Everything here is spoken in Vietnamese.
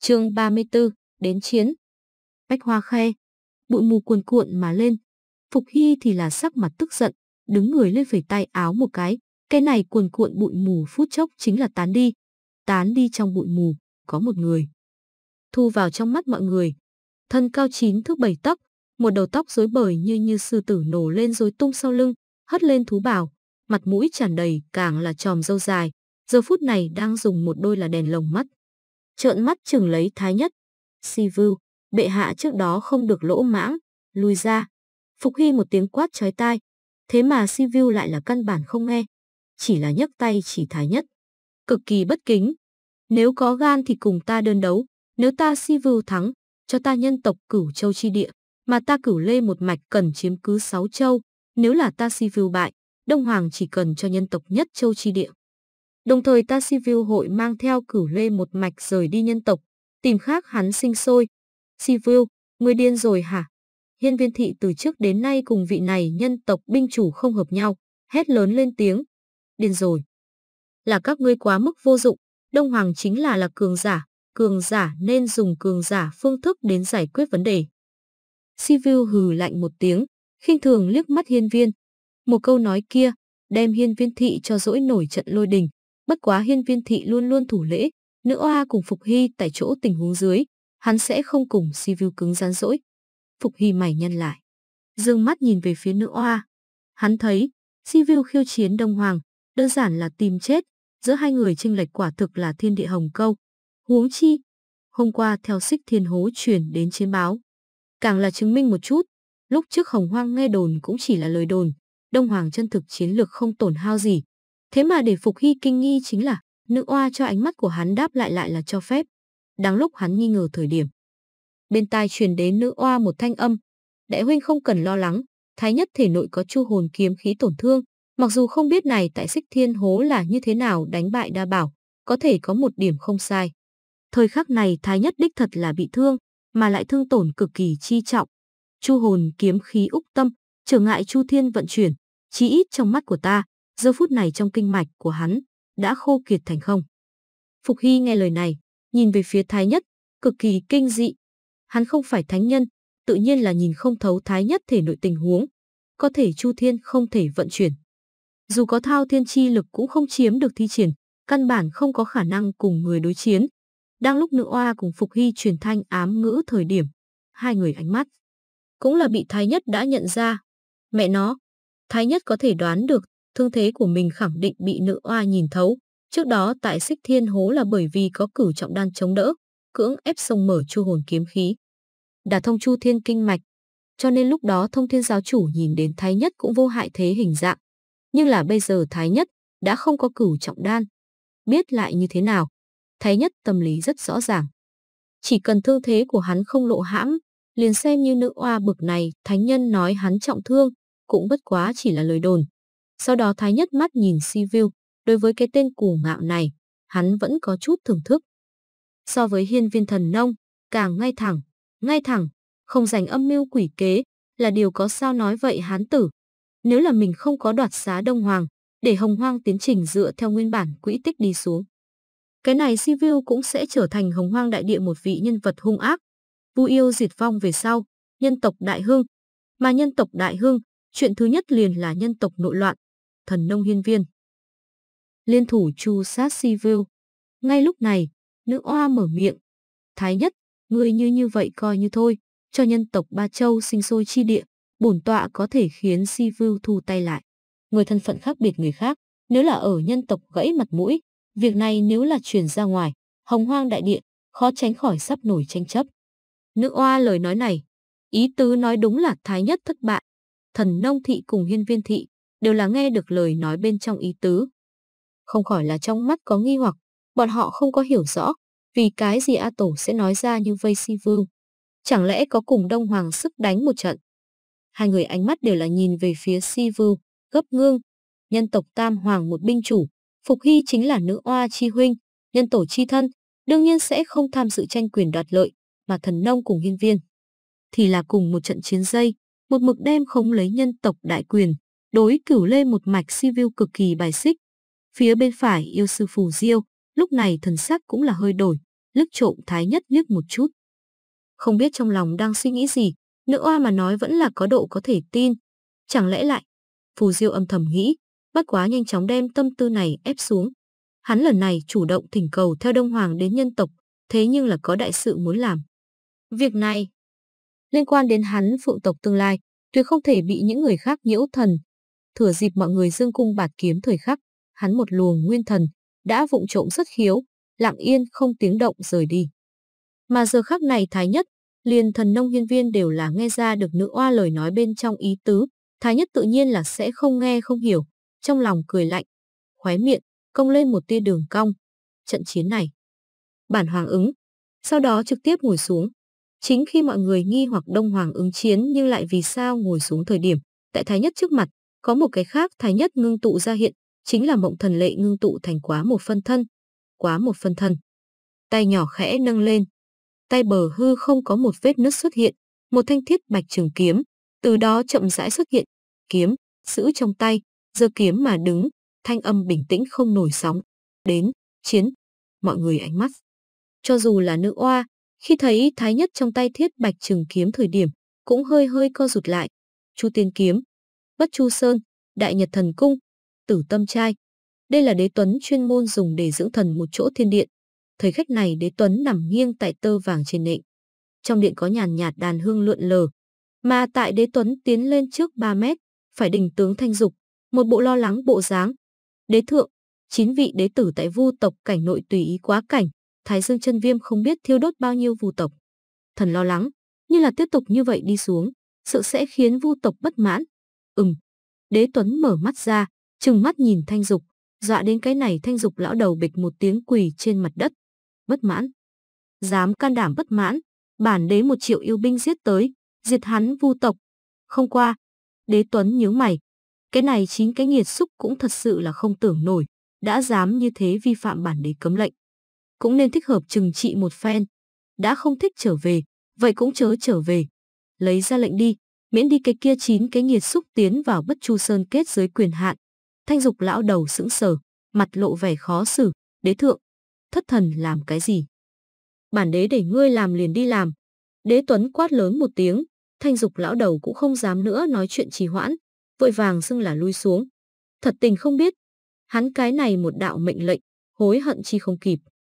chương 34, đến chiến. Bách hoa khe, bụi mù cuồn cuộn mà lên. Phục Hy thì là sắc mặt tức giận, đứng người lên phải tay áo một cái. Cái này cuồn cuộn bụi mù phút chốc chính là tán đi. Tán đi trong bụi mù, có một người. Thu vào trong mắt mọi người. Thân cao chín thước bảy tóc một đầu tóc rối bời như như sư tử nổ lên rối tung sau lưng, hất lên thú bảo, mặt mũi tràn đầy càng là tròm dâu dài, giờ phút này đang dùng một đôi là đèn lồng mắt trợn mắt chừng lấy thái nhất. Si vưu, bệ hạ trước đó không được lỗ mãng, lui ra. Phục Hy một tiếng quát chói tai, thế mà Si vưu lại là căn bản không nghe, chỉ là nhấc tay chỉ thái nhất. Cực kỳ bất kính. Nếu có gan thì cùng ta đơn đấu, nếu ta Si vưu thắng, cho ta nhân tộc cửu châu chi địa, mà ta cửu lê một mạch cần chiếm cứ sáu châu, nếu là ta Si vưu bại, Đông Hoàng chỉ cần cho nhân tộc nhất châu chi địa. Đồng thời ta si hội mang theo cửu lê một mạch rời đi nhân tộc, tìm khác hắn sinh sôi. Sivu, người điên rồi hả? Hiên viên thị từ trước đến nay cùng vị này nhân tộc binh chủ không hợp nhau, hét lớn lên tiếng. Điên rồi. Là các ngươi quá mức vô dụng, Đông Hoàng chính là là cường giả, cường giả nên dùng cường giả phương thức đến giải quyết vấn đề. Sivu hừ lạnh một tiếng, khinh thường liếc mắt hiên viên. Một câu nói kia, đem hiên viên thị cho dỗi nổi trận lôi đình. Bất quá hiên viên thị luôn luôn thủ lễ, nữ oa cùng Phục Hy tại chỗ tình huống dưới, hắn sẽ không cùng si view cứng rắn rỗi. Phục Hy mày nhân lại. Dương mắt nhìn về phía nữ oa. Hắn thấy, si view khiêu chiến Đông Hoàng, đơn giản là tìm chết, giữa hai người chênh lệch quả thực là thiên địa hồng câu. Huống chi, hôm qua theo xích thiên hố truyền đến chiến báo. Càng là chứng minh một chút, lúc trước hồng hoang nghe đồn cũng chỉ là lời đồn, Đông Hoàng chân thực chiến lược không tổn hao gì, Thế mà để Phục Hy kinh nghi chính là nữ oa cho ánh mắt của hắn đáp lại lại là cho phép. Đáng lúc hắn nghi ngờ thời điểm. Bên tai truyền đến nữ oa một thanh âm. Đại huynh không cần lo lắng, thái nhất thể nội có chu hồn kiếm khí tổn thương. Mặc dù không biết này tại xích thiên hố là như thế nào đánh bại đa bảo, có thể có một điểm không sai. Thời khắc này thái nhất đích thật là bị thương, mà lại thương tổn cực kỳ chi trọng. Chu hồn kiếm khí úc tâm, trở ngại Chu Thiên vận chuyển, chí ít trong mắt của ta, giờ phút này trong kinh mạch của hắn đã khô kiệt thành không. Phục Hy nghe lời này, nhìn về phía Thái Nhất, cực kỳ kinh dị. Hắn không phải thánh nhân, tự nhiên là nhìn không thấu Thái Nhất thể nội tình huống. Có thể Chu Thiên không thể vận chuyển. Dù có thao thiên chi lực cũng không chiếm được thi triển, căn bản không có khả năng cùng người đối chiến. Đang lúc nữ oa cùng Phục Hy truyền thanh ám ngữ thời điểm, hai người ánh mắt. Cũng là bị Thái Nhất đã nhận ra. Mẹ nó, Thái Nhất có thể đoán được thương thế của mình khẳng định bị nữ oa nhìn thấu. Trước đó tại xích thiên hố là bởi vì có cửu trọng đan chống đỡ, cưỡng ép sông mở chu hồn kiếm khí. đã thông chu thiên kinh mạch, cho nên lúc đó thông thiên giáo chủ nhìn đến Thái Nhất cũng vô hại thế hình dạng. Nhưng là bây giờ Thái Nhất đã không có cửu trọng đan. Biết lại như thế nào? Thái Nhất tâm lý rất rõ ràng. Chỉ cần thương thế của hắn không lộ hãm, liền xem như nữ oa bực này, thánh nhân nói hắn trọng thương, cũng bất quá chỉ là lời đồn, sau đó Thái Nhất mắt nhìn Si View, đối với cái tên củ ngạo này, hắn vẫn có chút thưởng thức. So với hiên viên thần nông, càng ngay thẳng, ngay thẳng, không dành âm mưu quỷ kế, là điều có sao nói vậy hán tử. Nếu là mình không có đoạt xá Đông Hoàng, để Hồng Hoang tiến trình dựa theo nguyên bản quỹ tích đi xuống. Cái này Si View cũng sẽ trở thành Hồng Hoang đại địa một vị nhân vật hung ác. Vu yêu diệt vong về sau, nhân tộc đại hương Mà nhân tộc đại hương chuyện thứ nhất liền là nhân tộc nội loạn thần nông hiên viên. Liên thủ chu sát si vưu. Ngay lúc này, nữ oa mở miệng. Thái nhất, người như như vậy coi như thôi, cho nhân tộc Ba Châu sinh sôi chi địa, bổn tọa có thể khiến si vưu thu tay lại. Người thân phận khác biệt người khác, nếu là ở nhân tộc gãy mặt mũi, việc này nếu là truyền ra ngoài, hồng hoang đại địa, khó tránh khỏi sắp nổi tranh chấp. Nữ oa lời nói này, ý tứ nói đúng là thái nhất thất bại. Thần nông thị cùng hiên viên thị đều là nghe được lời nói bên trong ý tứ. Không khỏi là trong mắt có nghi hoặc, bọn họ không có hiểu rõ, vì cái gì A Tổ sẽ nói ra như vây si vương. Chẳng lẽ có cùng Đông Hoàng sức đánh một trận? Hai người ánh mắt đều là nhìn về phía si vương, gấp ngương, nhân tộc Tam Hoàng một binh chủ, Phục Hy chính là nữ oa chi huynh, nhân tổ chi thân, đương nhiên sẽ không tham dự tranh quyền đoạt lợi, mà thần nông cùng hiên viên. Thì là cùng một trận chiến dây, một mực đem không lấy nhân tộc đại quyền, đối cửu lê một mạch si view cực kỳ bài xích. Phía bên phải yêu sư phù diêu, lúc này thần sắc cũng là hơi đổi, lức trộm thái nhất liếc một chút. Không biết trong lòng đang suy nghĩ gì, nữ oa mà nói vẫn là có độ có thể tin. Chẳng lẽ lại, phù diêu âm thầm nghĩ, bất quá nhanh chóng đem tâm tư này ép xuống. Hắn lần này chủ động thỉnh cầu theo Đông Hoàng đến nhân tộc, thế nhưng là có đại sự muốn làm. Việc này liên quan đến hắn phượng tộc tương lai, tuyệt không thể bị những người khác nhiễu thần, Thừa dịp mọi người dương cung bạt kiếm thời khắc, hắn một luồng nguyên thần, đã vụng trộm xuất khiếu, lặng yên không tiếng động rời đi. Mà giờ khắc này Thái Nhất, liền thần nông hiên viên đều là nghe ra được nữ oa lời nói bên trong ý tứ, Thái Nhất tự nhiên là sẽ không nghe không hiểu, trong lòng cười lạnh, khóe miệng, công lên một tia đường cong. Trận chiến này, bản hoàng ứng, sau đó trực tiếp ngồi xuống. Chính khi mọi người nghi hoặc đông hoàng ứng chiến nhưng lại vì sao ngồi xuống thời điểm, tại Thái Nhất trước mặt, có một cái khác thái nhất ngưng tụ ra hiện, chính là mộng thần lệ ngưng tụ thành quá một phân thân. Quá một phân thân. Tay nhỏ khẽ nâng lên. Tay bờ hư không có một vết nứt xuất hiện, một thanh thiết bạch trường kiếm, từ đó chậm rãi xuất hiện, kiếm, giữ trong tay, giơ kiếm mà đứng, thanh âm bình tĩnh không nổi sóng. Đến, chiến, mọi người ánh mắt. Cho dù là nữ oa, khi thấy thái nhất trong tay thiết bạch trường kiếm thời điểm, cũng hơi hơi co rụt lại. Chu tiên kiếm, Bất Chu Sơn, Đại Nhật Thần Cung, Tử Tâm Trai. Đây là đế tuấn chuyên môn dùng để dưỡng thần một chỗ thiên điện. Thời khách này đế tuấn nằm nghiêng tại tơ vàng trên nệm. Trong điện có nhàn nhạt đàn hương lượn lờ. Mà tại đế tuấn tiến lên trước 3 mét, phải đình tướng thanh dục, một bộ lo lắng bộ dáng. Đế thượng, chín vị đế tử tại vu tộc cảnh nội tùy ý quá cảnh, Thái Dương chân viêm không biết thiêu đốt bao nhiêu vu tộc. Thần lo lắng, như là tiếp tục như vậy đi xuống, sợ sẽ khiến vu tộc bất mãn, Ừm. Đế Tuấn mở mắt ra, trừng mắt nhìn Thanh Dục, dọa đến cái này Thanh Dục lão đầu bịch một tiếng quỳ trên mặt đất. Bất mãn. Dám can đảm bất mãn, bản đế một triệu yêu binh giết tới, diệt hắn vu tộc. Không qua. Đế Tuấn nhíu mày. Cái này chín cái nghiệt xúc cũng thật sự là không tưởng nổi, đã dám như thế vi phạm bản đế cấm lệnh. Cũng nên thích hợp trừng trị một phen. Đã không thích trở về, vậy cũng chớ trở về. Lấy ra lệnh đi, miễn đi cái kia chín cái nghiệt xúc tiến vào bất chu sơn kết dưới quyền hạn. Thanh dục lão đầu sững sờ, mặt lộ vẻ khó xử, đế thượng, thất thần làm cái gì? Bản đế để ngươi làm liền đi làm. Đế Tuấn quát lớn một tiếng, thanh dục lão đầu cũng không dám nữa nói chuyện trì hoãn, vội vàng xưng là lui xuống. Thật tình không biết, hắn cái này một đạo mệnh lệnh, hối hận chi không kịp.